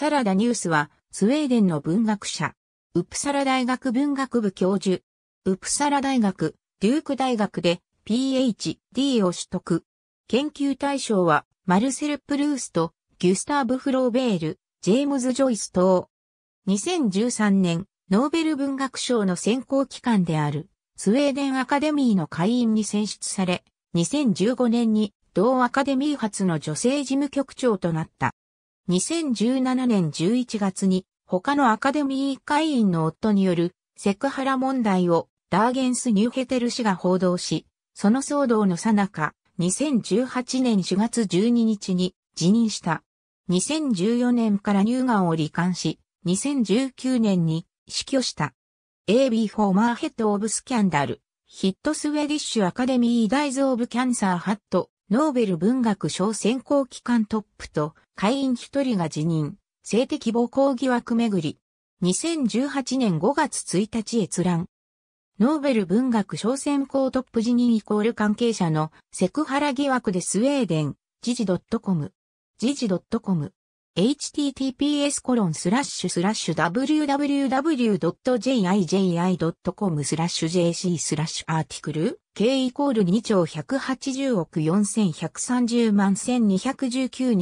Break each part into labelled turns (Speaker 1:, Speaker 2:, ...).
Speaker 1: サラダニュースは、スウェーデンの文学者、ウプサラ大学文学部教
Speaker 2: 授、ウプサラ大学、デューク大学で PhD を取得。研究対象は、マルセル・プルースと、ギュスターブ・フローベール、ジェームズ・ジョイス等。2013年、ノーベル文学賞の選考機関である、スウェーデンアカデミーの会員に選出され、2015年に同アカデミー初の女性事務局長となった。2017年11月に他のアカデミー会員の夫によるセクハラ問題をダーゲンス・ニューヘテル氏が報道し、その騒動の最中、2018年4月12日に辞任した。2014年から乳がんを罹患し、2019年に死去した。AB フォーマーヘッドオブスキャンダル、ヒットスウェディッシュアカデミー d e m y Dies of c a ノーベル文学賞選考機関トップと会員一人が辞任、性的暴行疑惑めぐり、2018年5月1日閲覧。ノーベル文学賞選考トップ辞任イコール関係者のセクハラ疑惑でスウェーデン、時事 .com。時事 .com。https コロンスラッシュスラッシュ www.jiji.com スラッシュ jc スラッシュアーティクル k イコール2兆180億4130万1219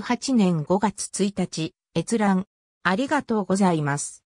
Speaker 2: 2018年5月1日
Speaker 1: 閲覧ありがとうございます。